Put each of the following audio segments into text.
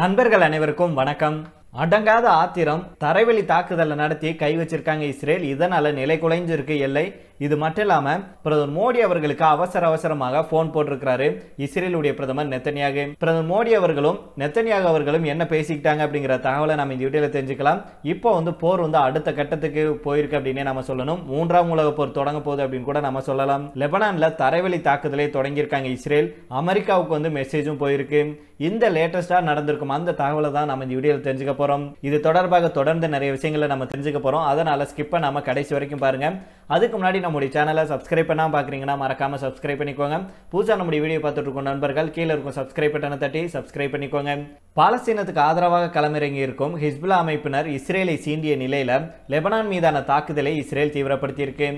நண்பர்கள் அனைவருக்கும் வணக்கம் அடங்காத ஆத்திரம் தரைவழி தாக்குதலை நடத்தி கை வச்சிருக்காங்க இஸ்ரேல் இதனால நிலை குலைஞ்சிருக்கு எல்லை இது மட்டும் இல்லாமல் பிரதமர் மோடி அவர்களுக்கு அவசர அவசரமாக போன் போட்டிருக்கிறாரு இஸ்ரேலுடைய பிரதமர் நெத்தனியாக பிரதமர் மோடி அவர்களும் நெத்தனியாக அவர்களும் என்ன பேசிக்கிட்டாங்க அப்படிங்கிற தகவலை நம்ம இந்த வீடியோவில் தெரிஞ்சுக்கலாம் இப்போ வந்து போர் வந்து அடுத்த கட்டத்துக்கு போயிருக்கு அப்படின்னு நம்ம சொல்லணும் மூன்றாம் உலக போர் தொடங்க போகுது அப்படின்னு கூட நம்ம சொல்லலாம் லெபனான்ல தரைவழி தாக்குதலே தொடங்கியிருக்காங்க இஸ்ரேல் அமெரிக்காவுக்கு வந்து மெசேஜும் போயிருக்கு இந்த லேட்டஸ்டா நடந்திருக்கும் அந்த தகவலை தான் நம்ம இந்த வீடியோ தெரிஞ்சுக்க போறோம் இது தொடர்பாக தொடர்ந்து நிறைய விஷயங்களை நம்ம தெரிஞ்சுக்க போறோம் அதனால ஸ்கிப் பண்ணாம கடைசி வரைக்கும் பாருங்க அதுக்கு முன்னாடி நம்ம நம்முடைய சேனலை சப்ஸ்கிரைப் பண்ணால் பார்க்குறீங்கன்னா மறக்காமல் சப்ஸ்கிரைப் பண்ணிக்கோங்க புதுசாக நம்முடைய வீடியோ பார்த்துட்டு இருக்கோம் நண்பர்கள் கீழே இருக்கும் சப்ஸ்கிரைப் பட்டனை தட்டி சப்ஸ்கிரைப் பண்ணிக்கோங்க பாலஸ்தீனத்துக்கு ஆதரவாக களமிறங்கி இருக்கும் ஹிஸ்புலா அமைப்பினர் இஸ்ரேலை சீண்டிய நிலையில் லெபனான் மீதான தாக்குதலை இஸ்ரேல் தீவிரப்படுத்தியிருக்கு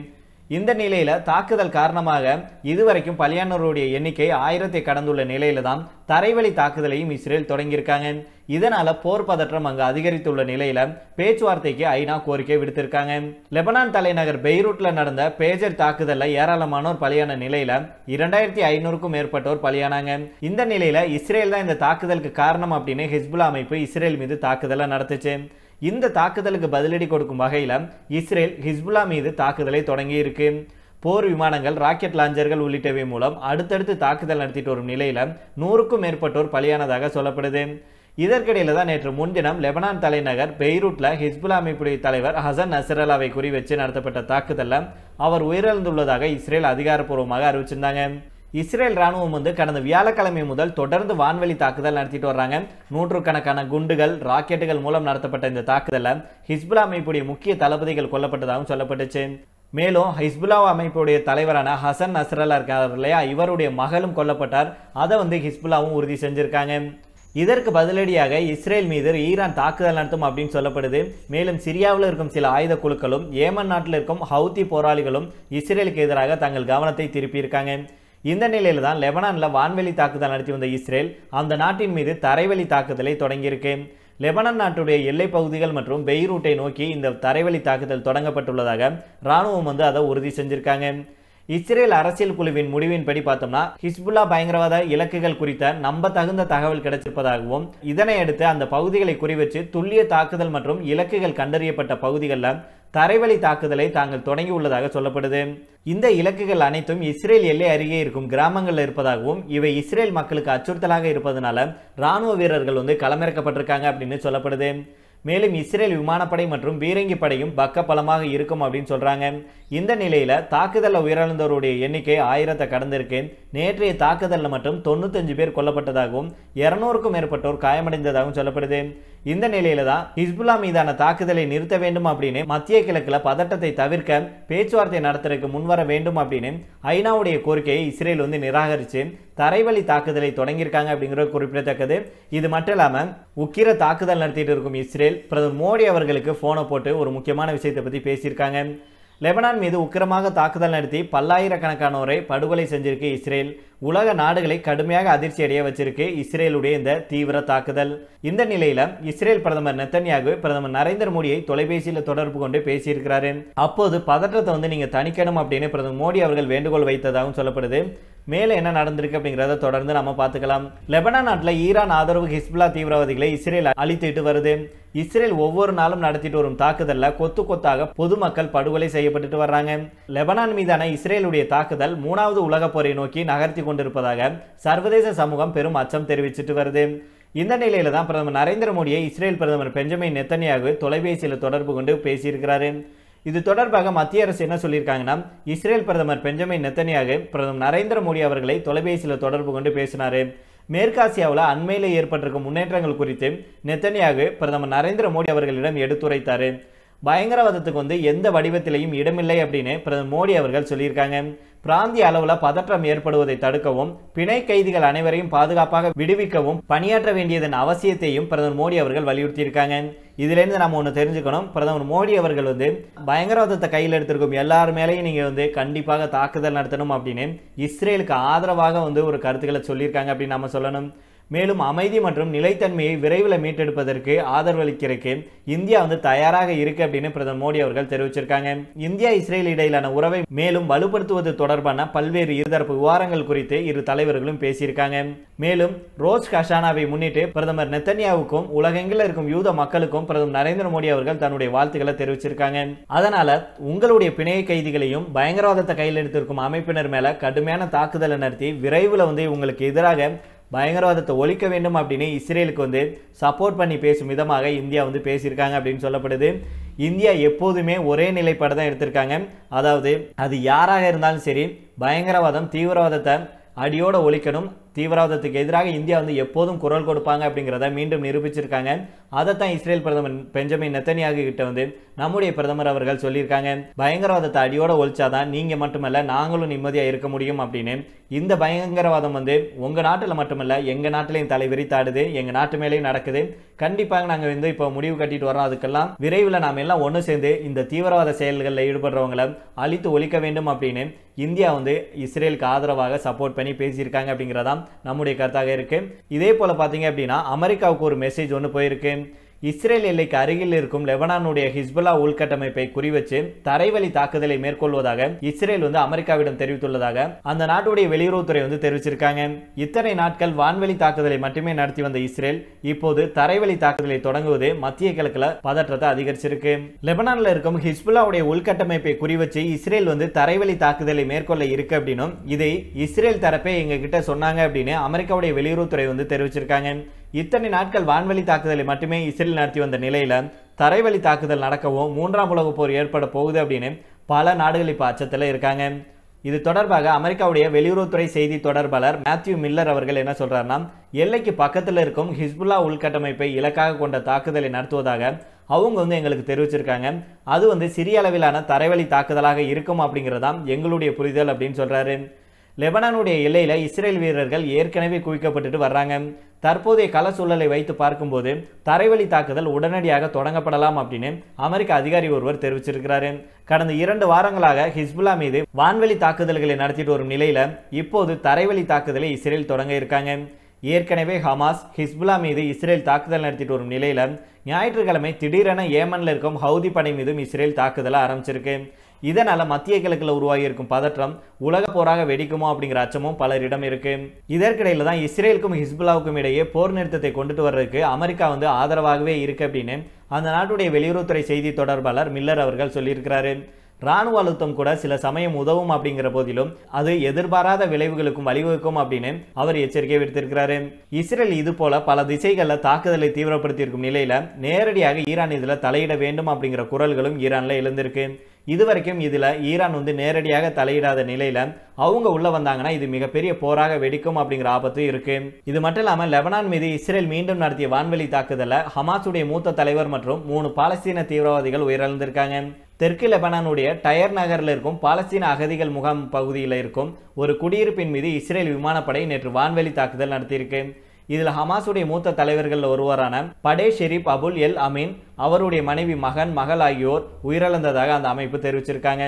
இந்த நிலையில தாக்குதல் காரணமாக இதுவரைக்கும் பலியானோருடைய எண்ணிக்கை ஆயிரத்தை கடந்துள்ள நிலையில தான் தரைவழி தாக்குதலையும் இஸ்ரேல் தொடங்கியிருக்காங்க இதனால போர் பதற்றம் அங்கு அதிகரித்துள்ள நிலையில பேச்சுவார்த்தைக்கு ஐநா கோரிக்கை விடுத்திருக்காங்க லெபனான் தலைநகர் பெய்ரூட்ல நடந்த பேஜர் தாக்குதல்ல ஏராளமானோர் பலியான நிலையில இரண்டாயிரத்தி ஐநூறுக்கும் மேற்பட்டோர் பலியானாங்க இந்த நிலையில இஸ்ரேல் தான் இந்த தாக்குதலுக்கு காரணம் அப்படின்னு ஹிஸ்புல் அமைப்பு இஸ்ரேல் மீது தாக்குதலை நடத்துச்சு இந்த தாக்குதலுக்கு பதிலடி கொடுக்கும் வகையில் இஸ்ரேல் ஹிஸ்புல்லா மீது தாக்குதலை தொடங்கியிருக்கு போர் விமானங்கள் ராக்கெட் லாஞ்சர்கள் உள்ளிட்டவை மூலம் அடுத்தடுத்து தாக்குதல் நடத்திட்டு வரும் நிலையில் நூறுக்கும் மேற்பட்டோர் பலியானதாக சொல்லப்படுது இதற்கிடையில் தான் நேற்று முன்தினம் லெபனான் தலைநகர் பெய்ரூட்டில் ஹிஸ்புல்லா அமைப்புடைய தலைவர் ஹசன் நசரலாவை குறி வச்சு நடத்தப்பட்ட தாக்குதலில் அவர் உயிரிழந்துள்ளதாக இஸ்ரேல் அதிகாரப்பூர்வமாக அறிவிச்சிருந்தாங்க இஸ்ரேல் ராணுவம் வந்து கடந்த வியாழக்கிழமை முதல் தொடர்ந்து வான்வெளி தாக்குதல் நடத்திட்டு வர்றாங்க நூற்றுக்கணக்கான குண்டுகள் ராக்கெட்டுகள் மூலம் நடத்தப்பட்ட இந்த தாக்குதலில் ஹிஸ்புலா அமைப்புடைய முக்கிய தளபதிகள் கொல்லப்பட்டதாகவும் சொல்லப்பட்டுச்சு மேலும் ஹிஸ்புல்லா அமைப்புடைய தலைவரான ஹசன் நஸ்ரல்லா இருக்கார் இல்லையா இவருடைய மகளும் கொல்லப்பட்டார் அதை வந்து ஹிஸ்புல்லாவும் உறுதி செஞ்சுருக்காங்க இதற்கு பதிலடியாக இஸ்ரேல் மீது ஈரான் தாக்குதல் நடத்தும் அப்படின்னு சொல்லப்படுது மேலும் சிரியாவில் இருக்கும் சில ஆயுத குழுக்களும் ஏமன் நாட்டில் இருக்கும் ஹவுதி போராளிகளும் இஸ்ரேலுக்கு எதிராக தங்கள் கவனத்தை திருப்பியிருக்காங்க இந்த நிலையில் தான் லெபனானில் வான்வெளி தாக்குதல் நடத்தி வந்த இஸ்ரேல் அந்த நாட்டின் மீது தரைவழி தாக்குதலை தொடங்கியிருக்கு லெபனான் நாட்டுடைய எல்லை பகுதிகள் மற்றும் பெய்ரூட்டை நோக்கி இந்த தரைவழி தாக்குதல் தொடங்கப்பட்டுள்ளதாக இராணுவம் வந்து அதை உறுதி செஞ்சிருக்காங்க இஸ்ரேல் அரசியல் குழுவின் முடிவின்படி பார்த்தோம்னா ஹிஸ்புல்லா பயங்கரவாத இலக்குகள் குறித்த நம்ப தகுந்த தகவல் கிடைச்சிருப்பதாகவும் இதனையடுத்து அந்த பகுதிகளை குறிவச்சு துல்லிய தாக்குதல் மற்றும் இலக்குகள் கண்டறியப்பட்ட பகுதிகளில் தரைவழி தாக்குதலை தாங்கள் தொடங்கியுள்ளதாக சொல்லப்படுது இந்த இலக்குகள் அனைத்தும் இஸ்ரேல் எல்லை அருகே இருக்கும் கிராமங்களில் இருப்பதாகவும் இவை இஸ்ரேல் மக்களுக்கு அச்சுறுத்தலாக இருப்பதனால ராணுவ வீரர்கள் வந்து களமிறக்கப்பட்டிருக்காங்க அப்படின்னு சொல்லப்படுது மேலும் இஸ்ரேல் விமானப்படை மற்றும் பீரங்கி படையும் பக்கபலமாக இருக்கும் அப்படின்னு சொல்கிறாங்க இந்த நிலையில் தாக்குதலில் உயிரிழந்தவருடைய எண்ணிக்கை ஆயிரத்தை கடந்திருக்கு நேற்றைய தாக்குதலில் மட்டும் தொண்ணூத்தஞ்சு பேர் கொல்லப்பட்டதாகவும் இரநூறுக்கும் மேற்பட்டோர் காயமடைந்ததாகவும் சொல்லப்படுது இந்த நிலையில தான் ஹிஸ்புல்லா மீதான தாக்குதலை நிறுத்த வேண்டும் அப்படின்னு மத்திய கிழக்கில் பதட்டத்தை தவிர்க்க பேச்சுவார்த்தை நடத்துறதுக்கு முன்வர வேண்டும் அப்படின்னு ஐநாவுடைய கோரிக்கையை இஸ்ரேல் வந்து நிராகரித்து தரைவழி தாக்குதலை தொடங்கியிருக்காங்க அப்படிங்கிறது குறிப்பிடத்தக்கது இது மட்டும் இல்லாமல் உக்கிர தாக்குதல் நடத்திட்டு இருக்கும் இஸ்ரேல் பிரதமர் மோடி அவர்களுக்கு ஃபோனை போட்டு ஒரு முக்கியமான விஷயத்தை பற்றி பேசியிருக்காங்க லெபனான் மீது உக்கிரமாக தாக்குதல் நடத்தி பல்லாயிரக்கணக்கானோரை படுகொலை செஞ்சிருக்கு இஸ்ரேல் உலக நாடுகளை கடுமையாக அதிர்ச்சி அடைய வச்சிருக்கு இஸ்ரேலுடைய இந்த தீவிர தாக்குதல் இந்த நிலையில இஸ்ரேல் பிரதமர் நெத்தன்யாகு பிரதமர் நரேந்திர மோடியை தொலைபேசியில் தொடர்பு கொண்டு பேசியிருக்கிறாரு அப்போது பதற்றத்தை வந்து நீங்க தணிக்கணும் அப்படின்னு பிரதமர் மோடி அவர்கள் வேண்டுகோள் வைத்ததாகவும் சொல்லப்படுது மேலே என்ன நடந்திருக்கு அப்படிங்கிறத தொடர்ந்து நம்ம பார்த்துக்கலாம் லெபனான் நாட்டில் ஈரான் ஆதரவு ஹிஸ்புல்லா தீவிரவாதிகளை இஸ்ரேல் அழித்துட்டு வருது இஸ்ரேல் ஒவ்வொரு நாளும் நடத்திட்டு வரும் தாக்குதலில் கொத்து கொத்தாக பொதுமக்கள் படுகொலை செய்யப்பட்டுட்டு வர்றாங்க லெபனான் மீதான இஸ்ரேலுடைய தாக்குதல் மூணாவது உலகப் போரை நோக்கி நகர்த்தி கொண்டு கொண்டிருப்பதாக சர்வதேச சமூகம் பெரும் அச்சம் தெரிவிச்சிட்டு வருது இந்த நிலையில தான் பிரதமர் நரேந்திர மோடியை இஸ்ரேல் பிரதமர் பெஞ்சமின் நெத்தனியாக தொலைபேசியில் தொடர்பு கொண்டு பேசியிருக்கிறாரு இது தொடர்பாக மத்திய அரசு என்ன சொல்லியிருக்காங்கன்னா இஸ்ரேல் பிரதமர் பெஞ்சமின் நெத்தனியாக பிரதமர் நரேந்திர மோடி அவர்களை தொலைபேசியில் தொடர்பு கொண்டு பேசினாரு மேற்காசியாவில் அண்மையில் ஏற்பட்டிருக்கும் முன்னேற்றங்கள் குறித்து நெத்தனியாக பிரதமர் நரேந்திர மோடி அவர்களிடம் எடுத்துரைத்தார் பயங்கரவாதத்துக்கு வந்து எந்த வடிவத்திலையும் இடமில்லை அப்படின்னு பிரதமர் மோடி அவர்கள் சொல்லியிருக்காங்க பிராந்திய அளவில் பதற்றம் ஏற்படுவதை தடுக்கவும் பிணை கைதிகள் அனைவரையும் பாதுகாப்பாக விடுவிக்கவும் பணியாற்ற வேண்டியதன் அவசியத்தையும் பிரதமர் மோடி அவர்கள் வலியுறுத்தியிருக்காங்க இதுலேருந்து நம்ம ஒன்று தெரிஞ்சுக்கணும் பிரதமர் மோடி அவர்கள் வந்து பயங்கரவாதத்தை கையில் எடுத்திருக்கும் எல்லார் மேலேயும் நீங்கள் வந்து கண்டிப்பாக தாக்குதல் நடத்தணும் அப்படின்னு இஸ்ரேலுக்கு ஆதரவாக வந்து ஒரு கருத்துக்களை சொல்லியிருக்காங்க அப்படின்னு நம்ம சொல்லணும் மேலும் அமைதி மற்றும் நிலைத்தன்மையை விரைவில் மீட்டெடுப்பதற்கு ஆதரவளிக்கிறதுக்கு இந்தியா வந்து தயாராக இருக்கு அப்படின்னு பிரதமர் மோடி அவர்கள் தெரிவிச்சிருக்காங்க இந்தியா இஸ்ரேல் இடையிலான உறவை மேலும் வலுப்படுத்துவது தொடர்பான பல்வேறு இருதரப்பு விவகாரங்கள் குறித்து இரு தலைவர்களும் பேசியிருக்காங்க மேலும் ரோஸ் கஷானாவை முன்னிட்டு பிரதமர் நெத்தன்யாவுக்கும் உலகெங்கில் இருக்கும் யூத மக்களுக்கும் பிரதமர் நரேந்திர மோடி அவர்கள் தன்னுடைய வாழ்த்துக்களை தெரிவிச்சிருக்காங்க அதனால உங்களுடைய பிணைய கைதிகளையும் பயங்கரவாதத்தை கையில் எடுத்திருக்கும் அமைப்பினர் மேல கடுமையான தாக்குதலை நடத்தி விரைவில் வந்து இவங்களுக்கு எதிராக பயங்கரவாதத்தை ஒழிக்க வேண்டும் அப்படின்னு இஸ்ரேலுக்கு வந்து சப்போர்ட் பண்ணி பேசும் விதமாக இந்தியா வந்து பேசியிருக்காங்க அப்படின்னு சொல்லப்படுது இந்தியா எப்போதுமே ஒரே நிலைப்பாடு தான் எடுத்திருக்காங்க அதாவது அது யாராக இருந்தாலும் சரி பயங்கரவாதம் தீவிரவாதத்தை அடியோடு ஒழிக்கணும் தீவிரவாதத்துக்கு எதிராக இந்தியா வந்து எப்போதும் குரல் கொடுப்பாங்க அப்படிங்கிறத மீண்டும் நிரூபிச்சிருக்காங்க அதை தான் இஸ்ரேல் பிரதமர் பெஞ்சமின் நெத்தனியாக கிட்ட வந்து நம்முடைய பிரதமர் அவர்கள் சொல்லியிருக்காங்க பயங்கரவாதத்தை அடியோட ஒழிச்சாதான் நீங்கள் மட்டுமல்ல நாங்களும் நிம்மதியாக இருக்க முடியும் அப்படின்னு இந்த பயங்கரவாதம் வந்து உங்கள் நாட்டில் மட்டுமல்ல எங்கள் நாட்டிலையும் தலை விரித்தாடுது எங்கள் நாட்டு மேலேயும் நடக்குது கண்டிப்பாக நாங்கள் வந்து இப்போ முடிவு கட்டிட்டு வரோம் அதுக்கெல்லாம் விரைவில் நாம் எல்லாம் ஒன்று சேர்ந்து இந்த தீவிரவாத செயல்களில் ஈடுபடுறவங்களை அழித்து ஒழிக்க வேண்டும் அப்படின்னு இந்தியா வந்து இஸ்ரேலுக்கு ஆதரவாக சப்போர்ட் பண்ணி பேசியிருக்காங்க அப்படிங்கிறதான் நம்முடைய கருத்தாக இருக்குது இதே போல் பார்த்தீங்க அப்படின்னா அமெரிக்காவுக்கு ஒரு மெசேஜ் ஒன்று போயிருக்கு இஸ்ரேல் எல்லைக்கு அருகில் இருக்கும் லெபனானுடைய ஹிஸ்புல்லா உள்கட்டமைப்பை குறிவச்சு தரைவழி தாக்குதலை மேற்கொள்வதாக இஸ்ரேல் வந்து அமெரிக்காவிடம் தெரிவித்துள்ளதாக அந்த நாட்டுடைய வெளியுறவுத்துறை வந்து தெரிவிச்சிருக்காங்க இத்தனை நாட்கள் வான்வெளி தாக்குதலை மட்டுமே நடத்தி வந்த இஸ்ரேல் இப்போது தரைவழி தாக்குதலை தொடங்குவது மத்திய கிழக்குல பதற்றத்தை அதிகரிச்சிருக்கு லெபனான்ல இருக்கும் ஹிஸ்புல்லாவுடைய உள்கட்டமைப்பை குறிவச்சு இஸ்ரேல் வந்து தரைவழி தாக்குதலை மேற்கொள்ள இருக்கு அப்படின்னும் இதை இஸ்ரேல் தரப்பே எங்க கிட்ட சொன்னாங்க அப்படின்னு அமெரிக்காவுடைய வெளியுறவுத்துறை வந்து தெரிவிச்சிருக்காங்க இத்தனை நாட்கள் வான்வழி தாக்குதலை மட்டுமே இஸ்ரேல் நடத்தி வந்த நிலையில் தரைவழி தாக்குதல் நடக்கவும் மூன்றாம் உலகப் போர் ஏற்பட போகுது அப்படின்னு பல நாடுகள் இப்போ அச்சத்தில் இருக்காங்க இது தொடர்பாக அமெரிக்காவுடைய வெளியுறவுத்துறை செய்தி தொடர்பாளர் மேத்யூ மில்லர் அவர்கள் என்ன சொல்கிறாருன்னா எல்லைக்கு பக்கத்தில் இருக்கும் ஹிஸ்புல்லா உள்கட்டமைப்பை இலக்காக கொண்ட தாக்குதலை நடத்துவதாக அவங்க வந்து எங்களுக்கு தெரிவிச்சிருக்காங்க அது வந்து சிறிய அளவிலான தரைவழி தாக்குதலாக இருக்கும் அப்படிங்கிறதாம் எங்களுடைய புரிதல் அப்படின்னு சொல்கிறாரு லெபனானுடைய எல்லையில் இஸ்ரேல் வீரர்கள் ஏற்கனவே குவிக்கப்பட்டுட்டு வர்றாங்க தற்போதைய கள சூழலை வைத்து பார்க்கும்போது தரைவழி தாக்குதல் உடனடியாக தொடங்கப்படலாம் அப்படின்னு அமெரிக்க அதிகாரி ஒருவர் தெரிவிச்சிருக்கிறாரு கடந்த இரண்டு வாரங்களாக ஹிஸ்புல்லா மீது வான்வெளி தாக்குதல்களை நடத்திட்டு வரும் நிலையில் இப்போது தரைவழி தாக்குதலை இஸ்ரேல் தொடங்க இருக்காங்க ஏற்கனவே ஹமாஸ் ஹிஸ்புல்லா மீது இஸ்ரேல் தாக்குதல் நடத்திட்டு வரும் நிலையில் ஞாயிற்றுக்கிழமை திடீரென ஏமனில் இருக்கும் ஹவுதி படை மீதும் இஸ்ரேல் தாக்குதலை ஆரம்பிச்சிருக்கு இதனால் மத்திய கிழக்கில் உருவாகி இருக்கும் பதற்றம் உலக போராக வெடிக்குமோ அப்படிங்கிற அச்சமும் பலரிடம் இருக்கு இதற்கிடையில் தான் இஸ்ரேலுக்கும் ஹிஸ்புல்லாவுக்கும் இடையே போர் நிறுத்தத்தை கொண்டுட்டு வர்றதுக்கு அமெரிக்கா வந்து ஆதரவாகவே இருக்கு அப்படின்னு அந்த நாட்டுடைய வெளியுறவுத்துறை செய்தி தொடர்பாளர் மில்லர் அவர்கள் சொல்லியிருக்கிறாரு இராணுவ அழுத்தம் கூட சில சமயம் உதவும் அப்படிங்கிற போதிலும் அது எதிர்பாராத விளைவுகளுக்கும் வழிவகுக்கும் அப்படின்னு அவர் எச்சரிக்கை விடுத்திருக்கிறாரு இஸ்ரேல் இது போல பல திசைகளில் தாக்குதலை தீவிரப்படுத்தியிருக்கும் நிலையில நேரடியாக ஈரான் இதில் தலையிட வேண்டும் அப்படிங்கிற குரல்களும் ஈரானில் எழுந்திருக்கு இதுவரைக்கும் இதில் ஈரான் வந்து நேரடியாக தலையிடாத நிலையில் அவங்க உள்ளே வந்தாங்கன்னா இது மிகப்பெரிய போராக வெடிக்கும் அப்படிங்கிற ஆபத்து இருக்குது இது மட்டும் இல்லாமல் லெபனான் மீது இஸ்ரேல் மீண்டும் நடத்திய வான்வெளி தாக்குதலில் ஹமாசுடைய மூத்த தலைவர் மற்றும் மூணு பாலஸ்தீன தீவிரவாதிகள் உயிரிழந்திருக்காங்க தெற்கு லெபனானுடைய டயர் நகரில் இருக்கும் பாலஸ்தீன அகதிகள் முகாம் பகுதியில் இருக்கும் ஒரு குடியிருப்பின் மீது இஸ்ரேல் விமானப்படை நேற்று வான்வெளி தாக்குதல் நடத்தியிருக்கு இதில் ஹமாஸுடைய மூத்த தலைவர்கள் ஒருவரான Fateh Sharif Abul El Amin அவருடைய மனைவி மகன் மகள் ஆகியோர் உயிரிழந்ததாக அந்த அமைப்பு தெரிவிச்சிருக்காங்க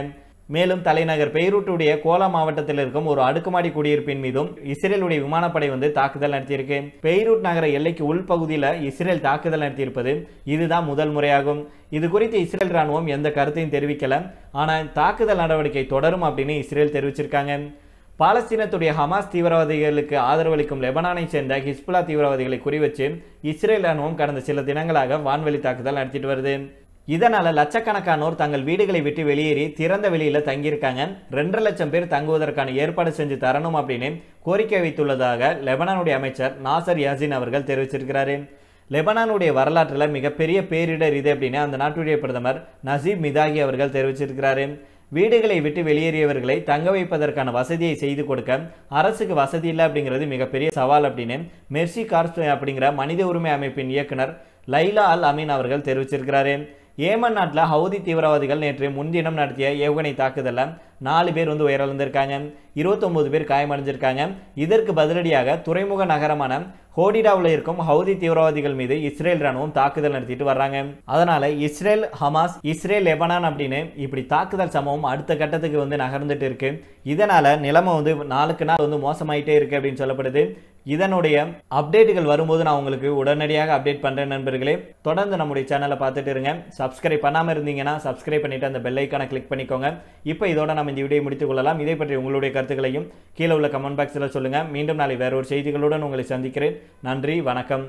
மேலும் தலைநகர் பெய்ரூட்டுடைய கோலா மாவட்டத்தில் இருக்கும் ஒரு அடுக்குமாடி குடியிருப்பின் மீதும் இஸ்ரேலுடைய விமானப்படை வந்து தாக்குதல் நடத்தியிருக்கு பெய்ரூட் நகர எல்லைக்கு உள்பகுதியில் இஸ்ரேல் தாக்குதல் நடத்தியிருப்பது இதுதான் முதல் முறையாகும் இது குறித்து இஸ்ரேல் ராணுவம் எந்த கருத்தையும் தெரிவிக்கல ஆனால் தாக்குதல் நடவடிக்கை தொடரும் அப்படின்னு இஸ்ரேல் தெரிவிச்சிருக்காங்க பாலஸ்தீனத்துடைய ஹமாஸ் தீவிரவாதிகளுக்கு ஆதரவளிக்கும் லெபனானை சேர்ந்த ஹிஸ்புலா தீவிரவாதிகளை குறிவச்சு இஸ்ரேல் ராணுவம் கடந்த சில தினங்களாக வான்வெளி தாக்குதல் நடத்திட்டு வருது இதனால் லட்சக்கணக்கானோர் தங்கள் வீடுகளை விட்டு வெளியேறி திறந்த வெளியில் தங்கியிருக்காங்க ரெண்டரை லட்சம் பேர் தங்குவதற்கான ஏற்பாடு செஞ்சு தரணும் அப்படின்னு கோரிக்கை வைத்துள்ளதாக லெபனானுடைய அமைச்சர் நாசர் யாசின் அவர்கள் தெரிவிச்சிருக்கிறாரு லெபனானுடைய வரலாற்றில் மிகப்பெரிய பேரிடர் இது அப்படின்னு அந்த நாட்டுடைய பிரதமர் நசீப் மிதாகி அவர்கள் தெரிவிச்சிருக்கிறாரு வீடுகளை விட்டு வெளியேறியவர்களை தங்க வைப்பதற்கான வசதியை செய்து கொடுக்க அரசுக்கு வசதி இல்லை அப்படிங்கிறது மிகப்பெரிய சவால் அப்படின்னு மெர்சி கார்ஸ் அப்படிங்கிற மனித உரிமை அமைப்பின் இயக்குனர் லைலா அல் அமீன் அவர்கள் தெரிவிச்சிருக்கிறாரு ஏமன் நாட்டில் ஹவுதி தீவிரவாதிகள் நேற்று முன்தினம் நடத்திய ஏவுகணை தாக்குதலில் நாலு பேர் வந்து உயிரிழந்திருக்காங்க இருபத்தொம்போது பேர் காயமடைஞ்சிருக்காங்க இதற்கு பதிலடியாக துறைமுக நகரமான ஹோடிடாவில் இருக்கும் ஹவுதி தீவிரவாதிகள் மீது இஸ்ரேல் ராணுவம் தாக்குதல் நடத்திட்டு வர்றாங்க அதனால இஸ்ரேல் ஹமாஸ் இஸ்ரேல் லெபனான் அப்படின்னு இப்படி தாக்குதல் சம்பவம் அடுத்த கட்டத்துக்கு வந்து நகர்ந்துட்டு இருக்கு இதனால நிலைமை வந்து நாளுக்கு நாள் வந்து மோசமாயிட்டே இருக்கு அப்படின்னு சொல்லப்படுது இதனுடைய அப்டேட்டுகள் வரும்போது நான் உங்களுக்கு உடனடியாக அப்டேட் பண்ணுறேன் நண்பர்களே தொடர்ந்து நம்முடைய சேனலை பார்த்துட்டு இருங்க சப்ஸ்கிரைப் பண்ணாமல் இருந்தீங்கன்னா சப்ஸ்கிரைப் பண்ணிட்டு அந்த பெல்லைக்கான கிளிக் பண்ணிக்கோங்க இப்போ இதோட நம்ம நாம் இந்த வீடியோ முடித்துக் கொள்ளலாம் இதை பற்றி உங்களுடைய கருத்துக்களையும் கீழே உள்ள கமெண்ட் பாக்ஸில் சொல்லுங்கள் மீண்டும் நாளை வேறொரு செய்திகளுடன் உங்களை சந்திக்கிறேன் நன்றி வணக்கம்